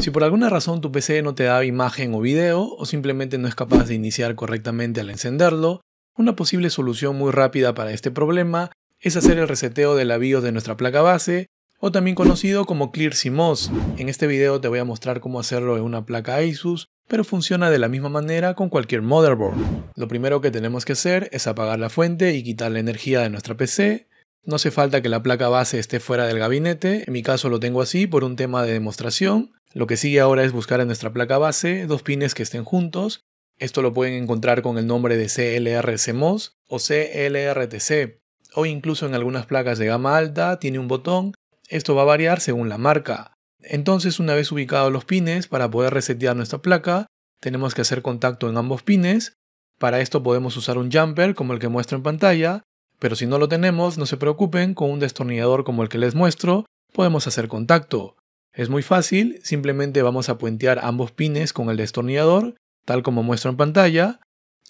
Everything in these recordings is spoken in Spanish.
Si por alguna razón tu PC no te da imagen o video, o simplemente no es capaz de iniciar correctamente al encenderlo, una posible solución muy rápida para este problema es hacer el reseteo de la BIOS de nuestra placa base, o también conocido como Clear CMOS. En este video te voy a mostrar cómo hacerlo en una placa Asus, pero funciona de la misma manera con cualquier motherboard. Lo primero que tenemos que hacer es apagar la fuente y quitar la energía de nuestra PC. No hace falta que la placa base esté fuera del gabinete, en mi caso lo tengo así por un tema de demostración, lo que sigue ahora es buscar en nuestra placa base dos pines que estén juntos. Esto lo pueden encontrar con el nombre de CLRCMOS o CLRTC, o incluso en algunas placas de gama alta tiene un botón. Esto va a variar según la marca. Entonces, una vez ubicados los pines, para poder resetear nuestra placa, tenemos que hacer contacto en ambos pines. Para esto podemos usar un jumper como el que muestro en pantalla, pero si no lo tenemos, no se preocupen, con un destornillador como el que les muestro, podemos hacer contacto. Es muy fácil, simplemente vamos a puentear ambos pines con el destornillador, tal como muestro en pantalla.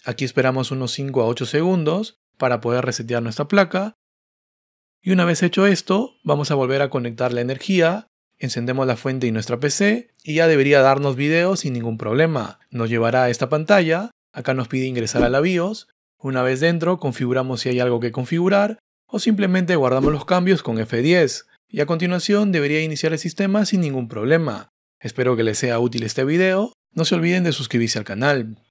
Aquí esperamos unos 5 a 8 segundos para poder resetear nuestra placa. Y una vez hecho esto, vamos a volver a conectar la energía, encendemos la fuente y nuestra PC, y ya debería darnos video sin ningún problema. Nos llevará a esta pantalla, acá nos pide ingresar a la BIOS, una vez dentro configuramos si hay algo que configurar, o simplemente guardamos los cambios con F10 y a continuación debería iniciar el sistema sin ningún problema. Espero que les sea útil este video, no se olviden de suscribirse al canal,